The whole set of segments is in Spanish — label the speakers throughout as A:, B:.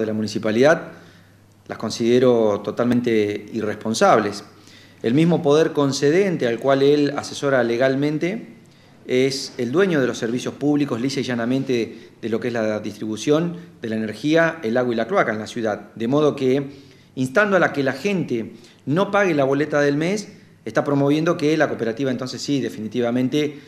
A: de la municipalidad las considero totalmente irresponsables. El mismo poder concedente al cual él asesora legalmente es el dueño de los servicios públicos, lisa y llanamente, de lo que es la distribución de la energía, el agua y la cloaca en la ciudad. De modo que, instando a la que la gente no pague la boleta del mes, está promoviendo que la cooperativa entonces sí, definitivamente,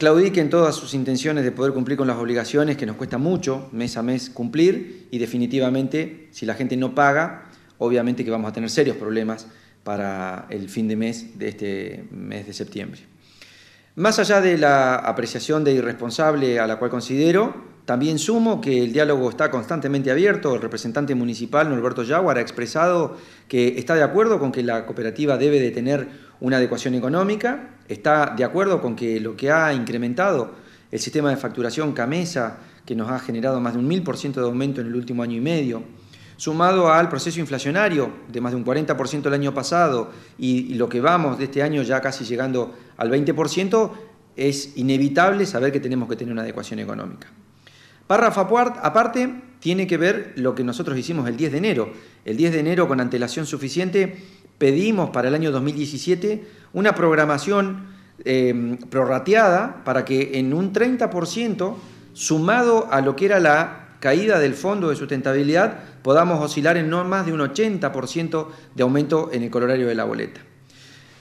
A: Claudique en todas sus intenciones de poder cumplir con las obligaciones que nos cuesta mucho mes a mes cumplir y definitivamente si la gente no paga, obviamente que vamos a tener serios problemas para el fin de mes de este mes de septiembre. Más allá de la apreciación de irresponsable a la cual considero, también sumo que el diálogo está constantemente abierto. El representante municipal, Norberto Yaguar, ha expresado que está de acuerdo con que la cooperativa debe de tener una adecuación económica, está de acuerdo con que lo que ha incrementado el sistema de facturación Camesa, que nos ha generado más de un 1000% de aumento en el último año y medio, sumado al proceso inflacionario de más de un 40% el año pasado y, lo que vamos de este año ya casi llegando al 20%, es inevitable saber que tenemos que tener una adecuación económica. Párrafo aparte tiene que ver lo que nosotros hicimos el 10 de enero. El 10 de enero con antelación suficiente pedimos para el año 2017 una programación eh, prorrateada para que en un 30%, sumado a lo que era la caída del fondo de sustentabilidad, podamos oscilar en no más de un 80% de aumento en el colorario de la boleta.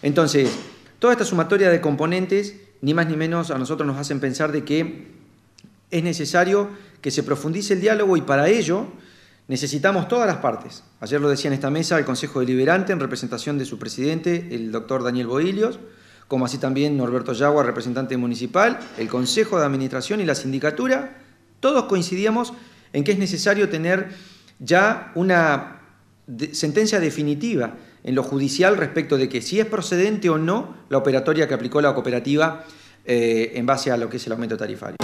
A: Entonces, toda esta sumatoria de componentes, ni más ni menos a nosotros nos hacen pensar de que es necesario que se profundice el diálogo y para ello Necesitamos todas las partes. Ayer lo decía en esta mesa el Consejo Deliberante en representación de su presidente, el doctor Daniel Boilios, como así también Norberto Yagua, representante municipal, el Consejo de Administración y la sindicatura. Todos coincidíamos en que es necesario tener ya una sentencia definitiva en lo judicial respecto de que si es procedente o no la operatoria que aplicó la cooperativa eh, en base a lo que es el aumento tarifario.